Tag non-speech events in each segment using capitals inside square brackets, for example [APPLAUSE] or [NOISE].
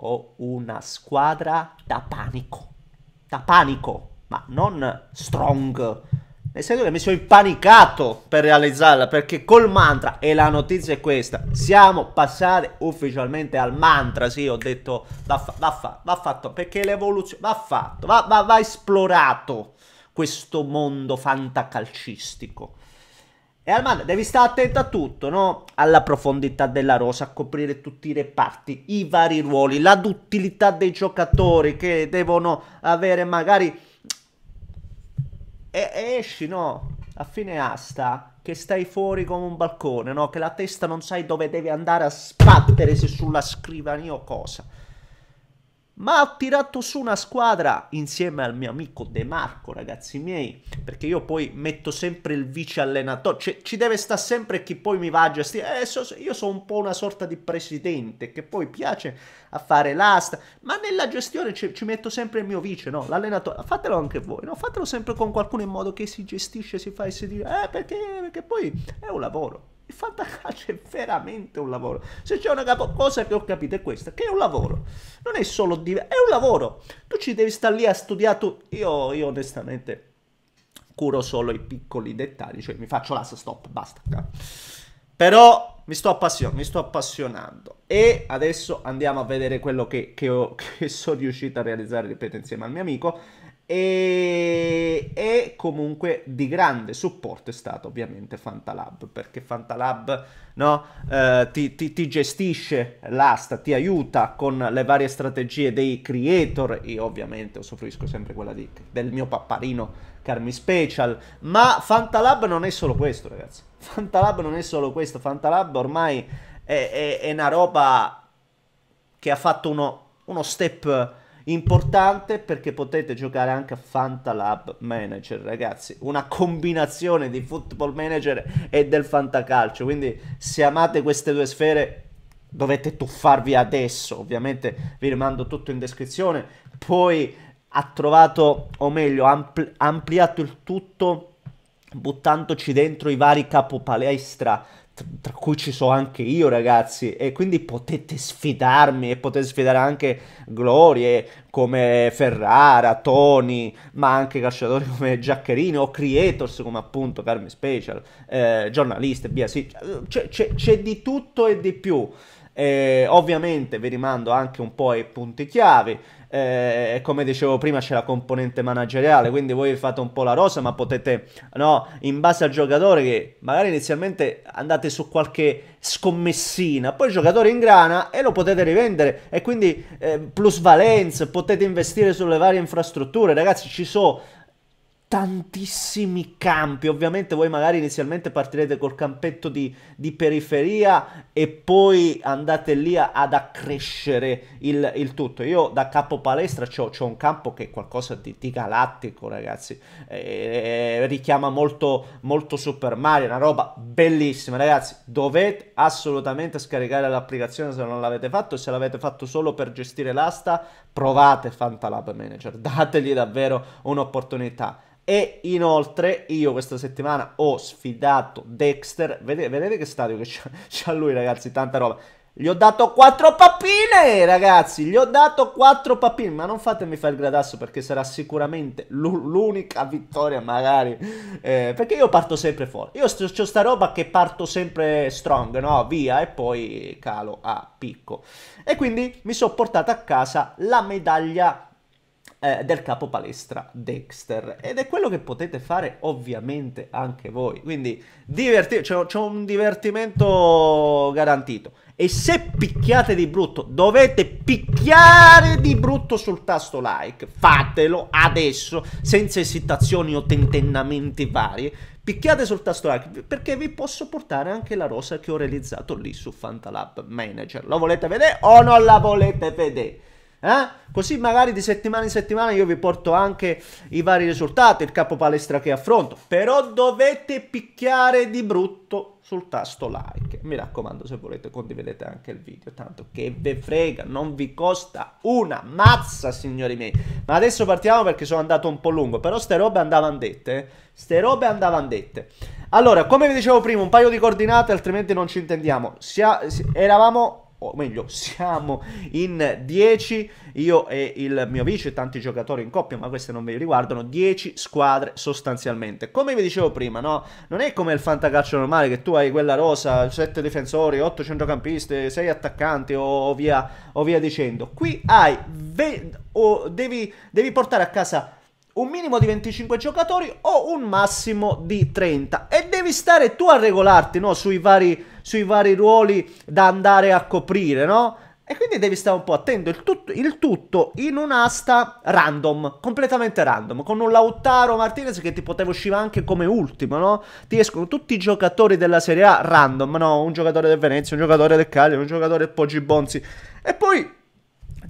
ho una squadra da panico. Da panico, ma non strong. Nel senso che mi sono impanicato per realizzarla perché col mantra, e la notizia è questa, siamo passati ufficialmente al mantra, sì ho detto va, fa, va, fa, va fatto perché l'evoluzione va fatto, va, va, va esplorato questo mondo fantacalcistico. E Armando, devi stare attento a tutto, no? Alla profondità della rosa, a coprire tutti i reparti, i vari ruoli, la duttilità dei giocatori che devono avere magari... E esci, no? A fine asta, che stai fuori come un balcone, no? Che la testa non sai dove devi andare a sbattere, se sulla scrivania o cosa ma ha tirato su una squadra insieme al mio amico De Marco, ragazzi miei, perché io poi metto sempre il vice allenatore, cioè, ci deve stare sempre chi poi mi va a gestire, eh, so, io sono un po' una sorta di presidente che poi piace a fare l'asta, ma nella gestione ci, ci metto sempre il mio vice, no? L'allenatore, fatelo anche voi, no? Fatelo sempre con qualcuno in modo che si gestisce, si fa e si dice, eh perché, perché poi è un lavoro. Il fantacalcio è veramente un lavoro. Se c'è una cosa che ho capito è questa, che è un lavoro. Non è solo di... è un lavoro. Tu ci devi stare lì a studiare tu... Io, io onestamente curo solo i piccoli dettagli, cioè mi faccio l'ass stop, basta. Però mi sto, mi sto, appassionando. E adesso andiamo a vedere quello che, che, ho, [LAUGHS] che sono riuscito a realizzare, ripeto, insieme al mio amico. E, e, comunque di grande supporto è stato ovviamente Fantalab perché Fantalab no, eh, ti, ti, ti, gestisce l'asta, ti aiuta con le varie strategie dei creator. Io ovviamente usufruisco sempre quella di, del mio papparino Carmi Special. Ma Fantalab non è solo questo, ragazzi. Fantalab non è solo questo. Fantalab ormai è, è, è una roba che ha fatto uno, uno step importante perché potete giocare anche a Fantalab Manager, ragazzi, una combinazione di Football Manager e del Fantacalcio, quindi se amate queste due sfere dovete tuffarvi adesso, ovviamente vi rimando tutto in descrizione, poi ha trovato, o meglio, ha ampli ampliato il tutto buttandoci dentro i vari capopalestra tra cui ci so anche io ragazzi e quindi potete sfidarmi e potete sfidare anche glorie come Ferrara, Tony ma anche calciatori [LAUGHS] come Giaccherini o creators come appunto Carmi Special eh, giornaliste e via sì, cioè, c'è, di tutto e di più eh, ovviamente vi rimando anche un po' ai punti chiave. Eh, come dicevo prima c'è la componente manageriale, quindi voi fate un po' la rosa, ma potete, no, in base al giocatore che magari inizialmente andate su qualche scommessina, poi il giocatore in grana e lo potete rivendere e quindi eh, plusvalenze, potete investire sulle varie infrastrutture, ragazzi ci sono tantissimi campi. Ovviamente voi magari inizialmente partirete col campetto di, di periferia e poi andate lì ad accrescere il, il tutto. Io da capo palestra ho un campo che è qualcosa di, di galattico, ragazzi. Eh, richiama molto, molto Super Mario, una roba bellissima, ragazzi. Dovete assolutamente scaricare l'applicazione se non l'avete fatto e se l'avete fatto solo per gestire l'asta, provate Fantalab Manager, dategli davvero un'opportunità e inoltre io questa settimana ho sfidato Dexter. Vedete, vedete che stadio che [LAUGHS] c'ha lui, ragazzi, tanta roba. Gli ho dato 4 pappine, ragazzi, gli ho dato 4 pappine, ma non fatemi fare il gradasso perché sarà sicuramente l'unica vittoria magari, eh, perché io parto sempre forte, io ho sta roba che parto sempre strong, no, via, e poi calo a picco, e quindi mi sono portato a casa la medaglia eh, del capo palestra Dexter. Ed è quello che potete fare ovviamente anche voi. Quindi diverti- c'è, c'è un divertimento garantito. E se picchiate di brutto, dovete picchiare di brutto sul tasto like. Fatelo adesso, senza esitazioni o tentennamenti vari. Picchiate sul tasto like perché vi posso portare anche la rosa che ho realizzato lì su Fantalab Manager. Lo volete vedere o non la volete vedere? Eh? Così magari di settimana in settimana io vi porto anche i vari risultati, il capo palestra che affronto. Però dovete picchiare di brutto sul tasto like. Mi raccomando, se volete condividete anche il video, tanto che ve frega, non vi costa una mazza, signori miei. Ma adesso partiamo perché sono andato un po' lungo, però ste robe andavano dette, eh? Ste robe andavano dette. Allora, come vi dicevo prima, un paio di coordinate, altrimenti non ci intendiamo. Sia, eravamo o meglio siamo in 10, io e il mio vice, tanti giocatori in coppia, ma queste non vi riguardano, 10 squadre sostanzialmente. Come vi dicevo prima, no? Non è come il fantacalcio normale che tu hai quella rosa, 7 difensori, 8 centrocampisti, 6 attaccanti o via, o via dicendo. Qui hai, ve- o devi, devi portare a casa un minimo di 25 giocatori o un massimo di 30 e devi stare tu a regolarti no? sui, vari, sui vari ruoli da andare a coprire, no? E quindi devi stare un po' attento, il tutto, il tutto in un'asta random, completamente random, con un Lautaro Martinez che ti poteva uscire anche come ultimo, no? Ti escono tutti i giocatori della Serie A random, no? Un giocatore del Venezia, un giocatore del Cagliari, un giocatore del Poggi Bonzi. E poi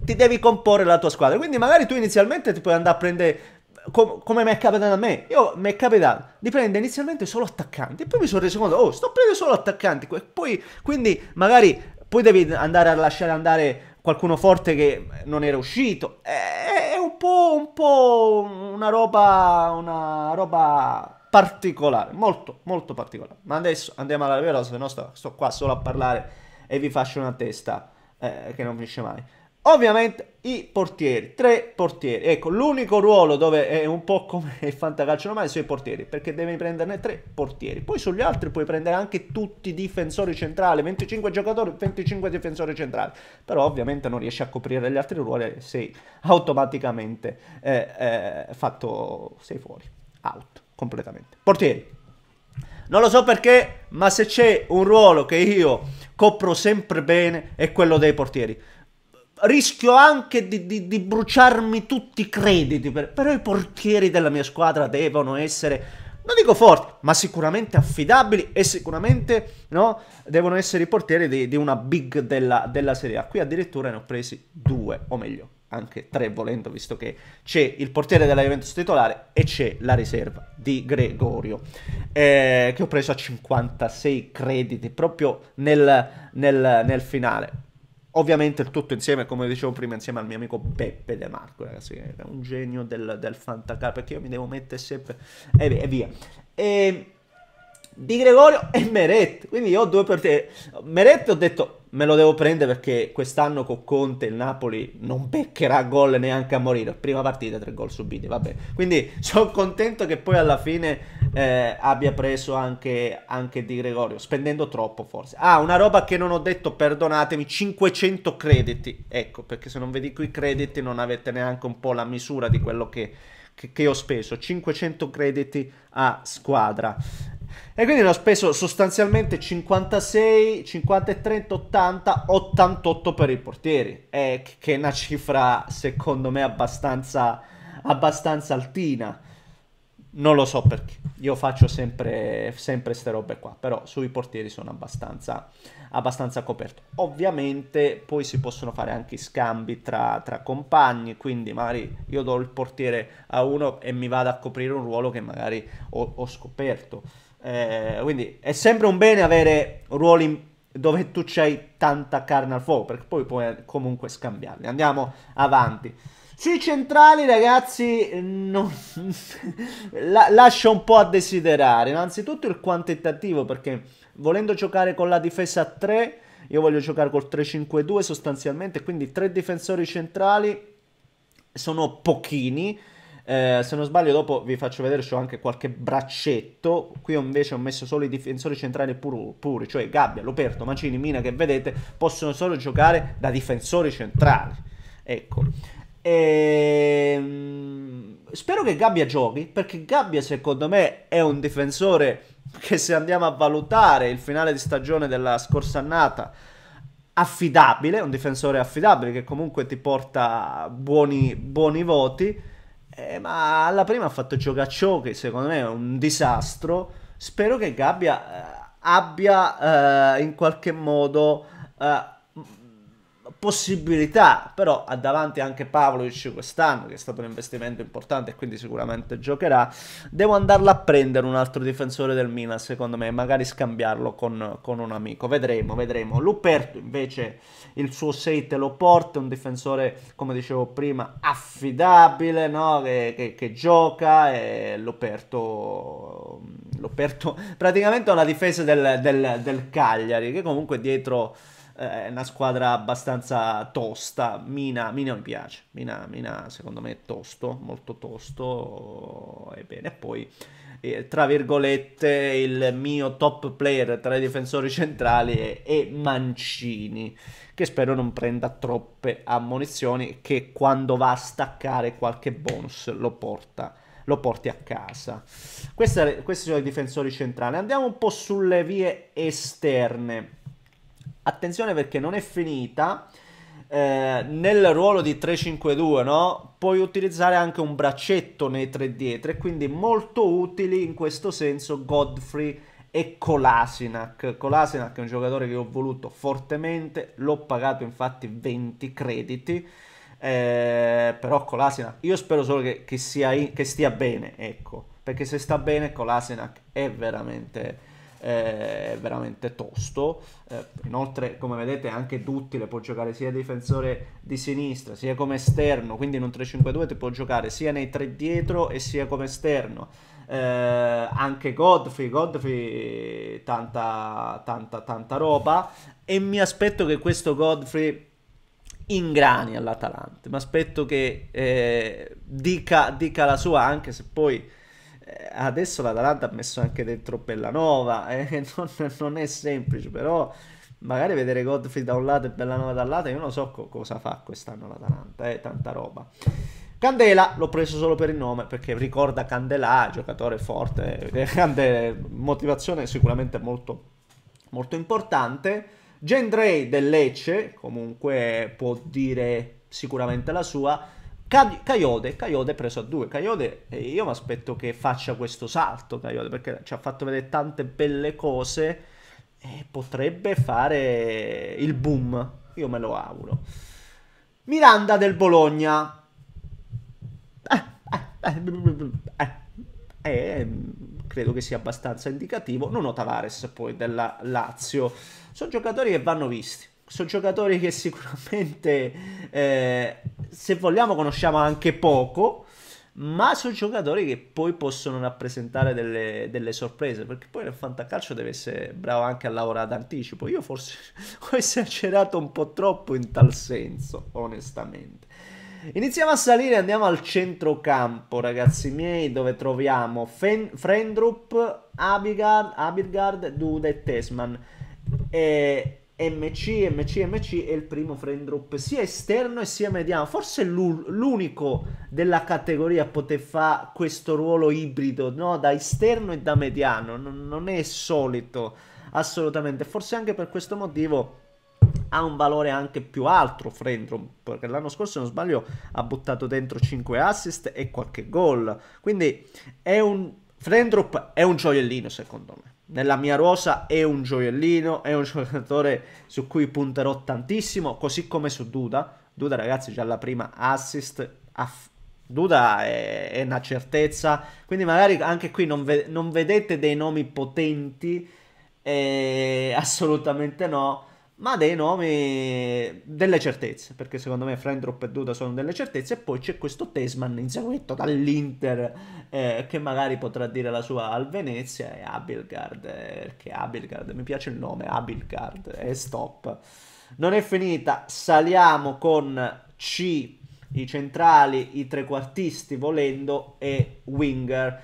ti devi comporre la tua squadra. Quindi magari tu inizialmente ti puoi andare a prendere com- come mi è capitato a me, io mi è capitato di prendere inizialmente solo attaccanti poi mi sono reso conto, oh, sto prendendo solo attaccanti, poi, quindi magari poi devi andare a lasciare andare qualcuno forte che non era uscito, è, un, po', un po' una roba, una roba particolare, molto, molto particolare. Ma adesso andiamo alla veloce, se no sto, sto, qua solo a parlare e vi faccio una testa eh, che non finisce mai. Ovviamente i portieri, tre portieri. Ecco, l'unico ruolo dove è un po' come il fantacalcio normale sono i portieri, perché devi prenderne tre portieri. Poi sugli altri puoi prendere anche tutti i difensori centrali, 25 giocatori, 25 difensori centrali. Però ovviamente non riesci a coprire gli altri ruoli, sei automaticamente eh, eh, fatto, sei fuori, out, completamente. Portieri. Non lo so perché, ma se c'è un ruolo che io copro sempre bene è quello dei portieri rischio anche di, di, di, bruciarmi tutti i crediti, per, però i portieri della mia squadra devono essere, non dico forti, ma sicuramente affidabili e sicuramente no, devono essere i portieri di, di una big della, della, Serie A. Qui addirittura ne ho presi due, o meglio, anche tre volendo, visto che c'è il portiere della Juventus titolare e c'è la riserva di Gregorio, eh, che ho preso a 56 crediti proprio nel, nel, nel finale Ovviamente il tutto insieme, come dicevo prima, insieme al mio amico Beppe De Marco, ragazzi, che è un genio del, del fantacar, perché io mi devo mettere sempre... e via. E di Gregorio e Meret. Quindi io ho due partite. Meret ho detto me lo devo prendere perché quest'anno con Conte il Napoli non beccherà gol neanche a morire. Prima partita, tre gol subiti, vabbè. Quindi sono contento che poi alla fine eh, abbia preso anche, anche, Di Gregorio, spendendo troppo forse. Ah, una roba che non ho detto, perdonatemi, 500 crediti. Ecco, perché se non vi dico i crediti non avete neanche un po' la misura di quello che, che, che ho speso. 500 crediti a squadra. E quindi ne ho speso sostanzialmente 56, 50 30, 80, 88 per i portieri. Eh, che è una cifra secondo me abbastanza, abbastanza altina. Non lo so perché. Io faccio sempre, sempre ste robe qua. Però sui portieri sono abbastanza, abbastanza coperto. Ovviamente poi si possono fare anche scambi tra, tra, compagni. Quindi magari io do il portiere a uno e mi vado a coprire un ruolo che magari ho, ho scoperto. Eh, quindi è sempre un bene avere ruoli dove tu c'hai tanta carne al fuoco, perché poi puoi comunque scambiarli. Andiamo avanti. Sui centrali, ragazzi, non... [LAUGHS] La, lascia un po' a desiderare. Innanzitutto il quantitativo, perché volendo giocare con la difesa a 3, io voglio giocare col 3-5-2 sostanzialmente, quindi tre difensori centrali sono pochini eh, se non sbaglio, dopo vi faccio vedere, c'ho anche qualche braccetto. Qui ho invece ho messo solo i difensori centrali pur- puri, cioè Gabbia, Loperto, Mancini, Mina che vedete, possono solo giocare da difensori centrali. Ecco. E... Ehm, spero che Gabbia giochi, perché Gabbia secondo me è un difensore che se andiamo a valutare il finale di stagione della scorsa annata affidabile, un difensore affidabile che comunque ti porta buoni, buoni voti eh, ma alla prima ha fatto giocare ciò che secondo me è un disastro. Spero che Gabbia eh, abbia eh, in qualche modo eh, possibilità, però ha davanti anche Pavlovic quest'anno, che è stato un investimento importante e quindi sicuramente giocherà, devo andarla a prendere un altro difensore del Milan, secondo me, magari scambiarlo con, con un amico, vedremo, vedremo. Luperto invece il suo 6 te lo porta, un difensore, come dicevo prima, affidabile, no? che, che, che gioca, e Luperto, Luperto praticamente alla difesa del, del, del Cagliari, che comunque dietro eh, è una squadra abbastanza tosta. Mina, Mina mi piace, Mina, Mina secondo me è tosto, molto tosto. E bene, poi eh, tra virgolette il mio top player tra i difensori centrali è, è Mancini che spero non prenda troppe ammunizioni, che quando va a staccare qualche bonus lo porta lo porti a casa. Questa, questi sono i difensori centrali. Andiamo un po' sulle vie esterne. Attenzione perché non è finita. Eh, nel ruolo di 3-5-2, no? Puoi utilizzare anche un braccetto nei tre dietro e quindi molto utili in questo senso Godfrey e Kolasinac. Kolasinac è un giocatore che ho voluto fortemente, l'ho pagato infatti 20 crediti. Eh, però Kolasinac, io spero solo che, che, sia in, che stia bene, ecco, perché se sta bene Kolasinac è veramente eh, veramente tosto. Eh, inoltre, come vedete, è anche duttile, può giocare sia difensore di sinistra, sia come esterno, quindi in un 3-5-2 ti può giocare sia nei tre dietro e sia come esterno. Eh, anche Godfrey, Godfrey tanta, tanta, tanta roba e mi aspetto che questo Godfrey ingrani all'Atalanta, mi aspetto che eh, dica, dica la sua anche se poi eh, adesso l'Atalanta ha messo anche dentro Bellanova, [LAUGHS] eh, non, non, è semplice, però magari vedere Godfrey da un lato e Bellanova dall'altro, io non so co- cosa fa quest'anno l'Atalanta, eh, tanta roba. Candela l'ho preso solo per il nome perché ricorda Candela giocatore forte, eh, [LAUGHS] grande motivazione sicuramente molto, molto importante. Gendrey del Lecce comunque può dire sicuramente la sua. Caiode, Caiode preso a due. Caiode, eh, io mi aspetto che faccia questo salto, Caiode, perché ci ha fatto vedere tante belle cose e potrebbe fare il boom. Io me lo auguro. Miranda del Bologna. Eh, eh, eh credo che sia abbastanza indicativo. Nuno Tavares poi della Lazio. Sono giocatori che vanno visti. Sono giocatori che sicuramente... Eh, se vogliamo conosciamo anche poco, ma sono giocatori che poi possono rappresentare delle, delle sorprese, perché poi nel fantacalcio deve essere bravo anche a lavorare d'anticipo. Io forse [LAUGHS] ho esagerato un po' troppo in tal senso, onestamente. Iniziamo a salire, andiamo al centrocampo, ragazzi miei, dove troviamo Fen- Frendrup, Abigard, Abirgard, Duda e Tesman. MC, MC, MC è il primo frame drop sia esterno sia mediano. Forse l'unico della categoria poter fare questo ruolo ibrido, no? da esterno e da mediano. N- non è solito, assolutamente. Forse anche per questo motivo ha un valore anche più alto frame drop, perché l'anno scorso, se non sbaglio, ha buttato dentro 5 assist e qualche gol. Quindi è un... frame drop è un gioiellino, secondo me nella mia rosa è un gioiellino, è un giocatore su cui punterò tantissimo, così come su Duda. Duda ragazzi già la prima assist, aff- Duda è, è, una certezza, quindi magari anche qui non, ve non vedete dei nomi potenti, eh, assolutamente no, ma dei nomi, delle certezze, perché secondo me Frendrop e Duda sono delle certezze, e poi c'è questo Tesman inseguito dall'Inter eh, che magari potrà dire la sua al Venezia e Abilgard, eh, perché Abilgard, mi piace il nome, Abilgard, e stop. Non è finita, saliamo con C, i centrali, i trequartisti volendo e Winger.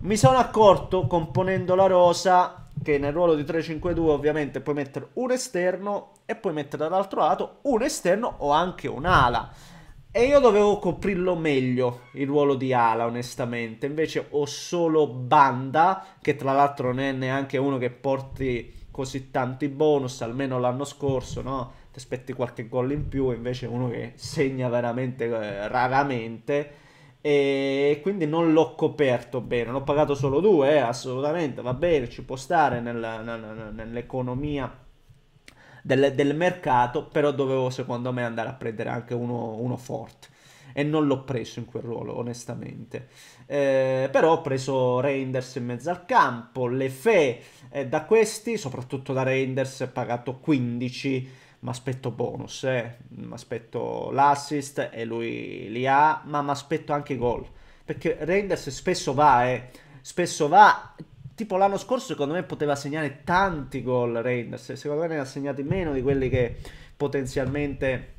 Mi sono accorto componendo la rosa che nel ruolo di 3-5-2 ovviamente puoi mettere un esterno e puoi mettere dall'altro lato un esterno o anche un'ala. E io dovevo coprirlo meglio il ruolo di ala, onestamente. Invece ho solo Banda, che tra l'altro non è neanche uno che porti così tanti bonus, almeno l'anno scorso, no? Ti aspetti qualche gol in più, invece uno che segna veramente eh, raramente e quindi non l'ho coperto bene, ne ho pagato solo due, eh, assolutamente, va bene, ci può stare nella, nella, nell'economia del, del, mercato, però dovevo secondo me andare a prendere anche uno, uno forte e non l'ho preso in quel ruolo, onestamente. Eh, però ho preso Reinders in mezzo al campo, le fe eh, da questi, soprattutto da Reinders, pagato 15 mi aspetto bonus, eh. mi aspetto l'assist e lui li ha, ma mi aspetto anche gol. Perché Reinders spesso va, eh. spesso va, tipo l'anno scorso secondo me poteva segnare tanti gol Reinders, secondo me ne ha segnati meno di quelli che potenzialmente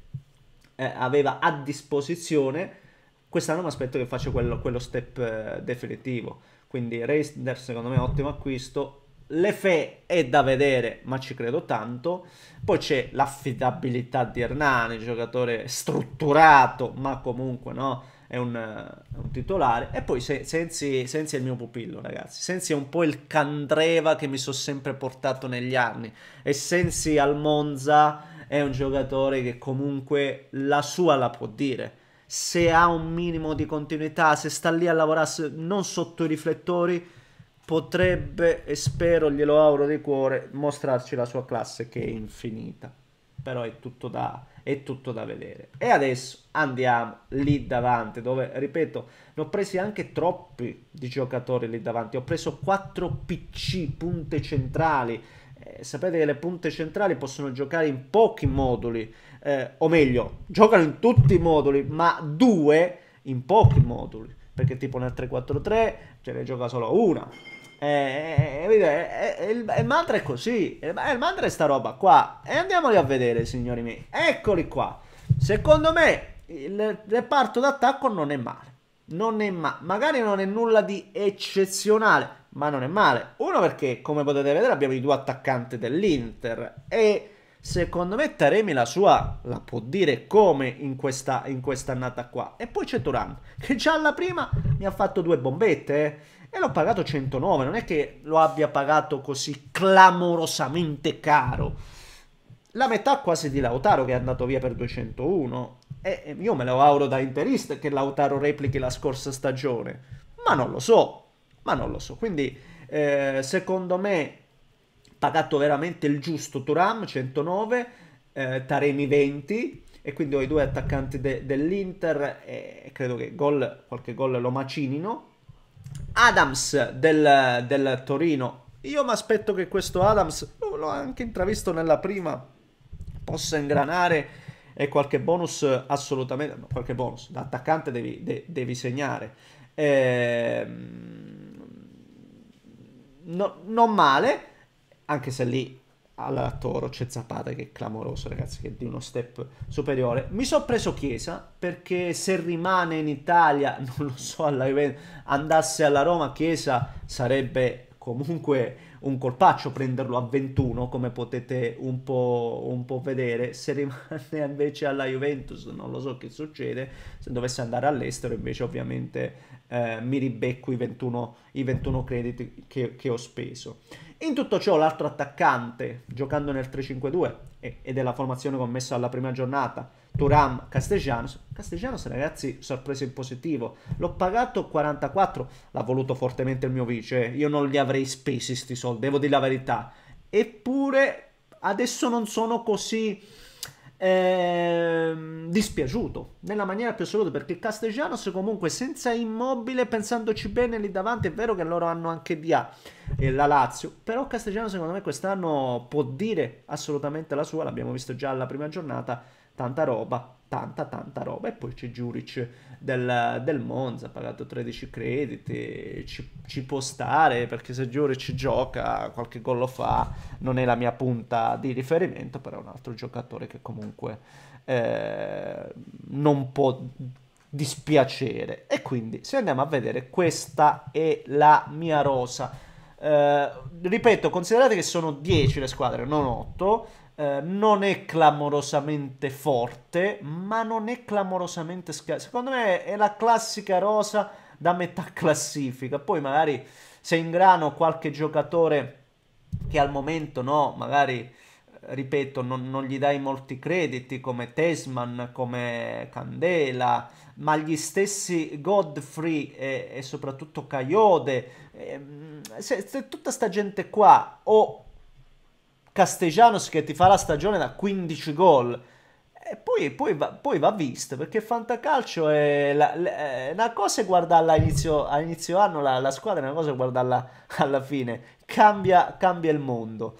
eh, aveva a disposizione. Quest'anno mi aspetto che faccia quello, quello step eh, definitivo. Quindi Reinders secondo me è un ottimo acquisto, Lefe è da vedere, ma ci credo tanto. Poi c'è l'affidabilità di Hernani, giocatore strutturato, ma comunque no, è un, un titolare. E poi Sensi, Sensi è il mio pupillo, ragazzi. Sensi è un po' il candreva che mi sono sempre portato negli anni. E Sensi al Monza è un giocatore che comunque la sua la può dire se ha un minimo di continuità, se sta lì a lavorare non sotto i riflettori, potrebbe, e spero, glielo auguro di cuore, mostrarci la sua classe che è infinita. Però è tutto da, è tutto da vedere. E adesso andiamo lì davanti, dove, ripeto, ne ho presi anche troppi di giocatori lì davanti. Ho preso 4 PC, punte centrali. Eh, sapete che le punte centrali possono giocare in pochi moduli, eh, o meglio, giocano in tutti i moduli, ma due in pochi moduli perché tipo nel 3-4-3 ce ne gioca solo una eh, eh, eh, eh, il, il, mantra è così. Il, mantra è sta roba qua. E andiamoli a vedere, signori miei. Eccoli qua. Secondo me il reparto d'attacco non è male. Non è ma- magari non è nulla di eccezionale, ma non è male. Uno perché, come potete vedere, abbiamo i due attaccanti dell'Inter. E secondo me Taremi la sua la può dire come in questa in quest'annata qua. E poi c'è Turan, che già alla prima mi ha fatto due bombette. Eh. E l'ho pagato 109, non è che lo abbia pagato così clamorosamente caro. La metà quasi di Lautaro che è andato via per 201. E io me lo auguro da interista che Lautaro replichi la scorsa stagione. Ma non lo so, ma non lo so. Quindi eh, secondo me pagato veramente il giusto Turam 109, eh, Taremi 20 e quindi ho i due attaccanti de- dell'Inter e credo che gol, qualche gol lo macinino Adams del, del Torino. Io mi aspetto che questo Adams, oh, l'ho anche intravisto nella prima, possa ingranare e qualche bonus assolutamente, no, qualche bonus, da attaccante devi, de, devi segnare. Ehm, no, non male, anche se lì alla Toro c'è Zapata che è clamoroso, ragazzi, che è di uno step superiore. Mi sono preso Chiesa perché se rimane in Italia, [LAUGHS] non lo so, alla Juventus, andasse alla Roma, Chiesa sarebbe comunque un colpaccio prenderlo a 21, come potete un po', un po', vedere. Se rimane invece alla Juventus, non lo so che succede. Se dovesse andare all'estero, invece, ovviamente eh, mi ribecco i 21, i 21 crediti che, che, ho speso. In tutto ciò l'altro attaccante, giocando nel 3-5-2 e, e della formazione commessa alla prima giornata, Turam Castellanos. Castellanos, ragazzi, sorpresa in positivo. L'ho pagato 44, l'ha voluto fortemente il mio vice. Eh. Io non li avrei spesi sti soldi, devo dire la verità. Eppure adesso non sono così ehm, dispiaciuto nella maniera più assoluta perché Castellanos comunque senza immobile pensandoci bene lì davanti è vero che loro hanno anche Dia e eh, la Lazio però Castellanos secondo me quest'anno può dire assolutamente la sua l'abbiamo visto già alla prima giornata tanta roba, tanta tanta roba. E poi c'è Giuric del, del Monza, ha pagato 13 crediti, ci, ci, può stare perché se Giuric gioca qualche gol lo fa, non è la mia punta di riferimento, però è un altro giocatore che comunque eh, non può dispiacere. E quindi se andiamo a vedere, questa è la mia rosa. Eh, ripeto, considerate che sono 10 le squadre, non 8 eh, non è clamorosamente forte, ma non è clamorosamente scarsa. Secondo me è la classica rosa da metà classifica. Poi magari se in grano qualche giocatore che al momento no, magari eh, ripeto, non, non, gli dai molti crediti come Tesman, come Candela, ma gli stessi Godfrey e, e soprattutto Caiode, ehm, se, se tutta sta gente qua o Castellanos che ti fa la stagione da 15 gol. E poi, poi, va, poi va, visto perché Fantacalcio è, la, è eh, una cosa guardarla all'inizio, all'inizio anno la, la, squadra, è una cosa guardarla [LAUGHS] alla fine. Cambia, cambia il mondo.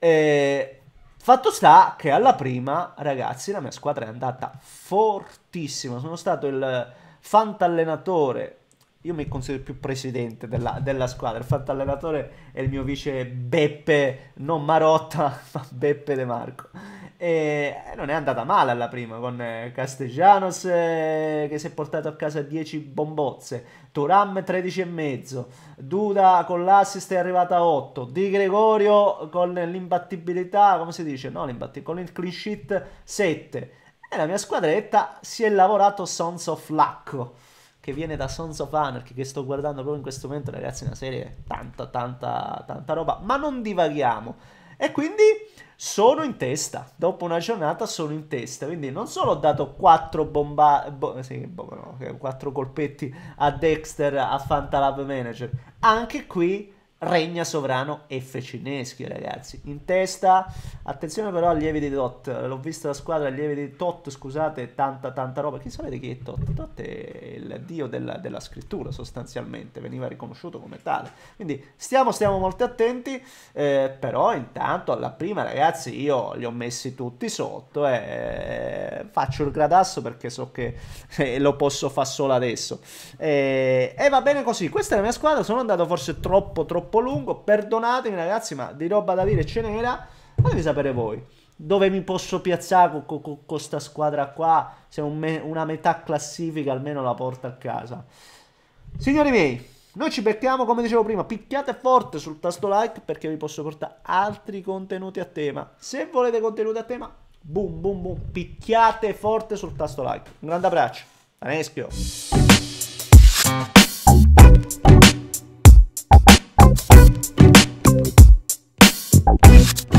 E fatto sta che alla prima, ragazzi, la mia squadra è andata fortissima. Sono stato il eh, fantallenatore io mi considero più presidente della, della squadra. Infatti, allenatore è il mio vice Beppe, non Marotta, [LAUGHS] ma Beppe De Marco. E non è andata male alla prima con eh, Castellanos eh, che si è portato a casa 10 bombozze, Turam 13,5, Duda con l'assist è arrivata a 8, Di Gregorio con l'imbattibilità, come si dice? No, con il clean sheet 7. E la mia squadretta si è lavorato Sons of Lacco che viene da Sons of Anarchy, che sto guardando proprio in questo momento, ragazzi, una serie tanta, tanta, tanta roba, ma non divaghiamo. E quindi sono in testa, dopo una giornata sono in testa, quindi non solo ho dato 4 bomba... Bo... Sì, bo... no, 4 colpetti a Dexter, a Fantalab Manager, anche qui regna sovrano F cineschi, ragazzi. In testa, attenzione però allievi di Tot, l'ho vista la squadra allievi di Tot, scusate, tanta tanta roba. Chi sapete chi è Tot? Tot è il dio della, della scrittura sostanzialmente, veniva riconosciuto come tale. Quindi stiamo, stiamo molto attenti, eh, però intanto alla prima ragazzi io li ho messi tutti sotto e eh, faccio il gradasso perché so che [LAUGHS] eh, lo posso fare solo adesso. Eh, e va bene così, questa è la mia squadra, sono andato forse troppo troppo troppo lungo, perdonatemi ragazzi, ma di roba da dire ce n'era, fatemi sapere voi dove mi posso piazzare con questa co, co squadra qua, se un me, una metà classifica almeno la porta a casa. Signori miei, noi ci becchiamo come dicevo prima, picchiate forte sul tasto like perché vi posso portare altri contenuti a tema. Se volete contenuti a tema, boom boom boom, picchiate forte sul tasto like. Un grande abbraccio, Daneschio. Thank you.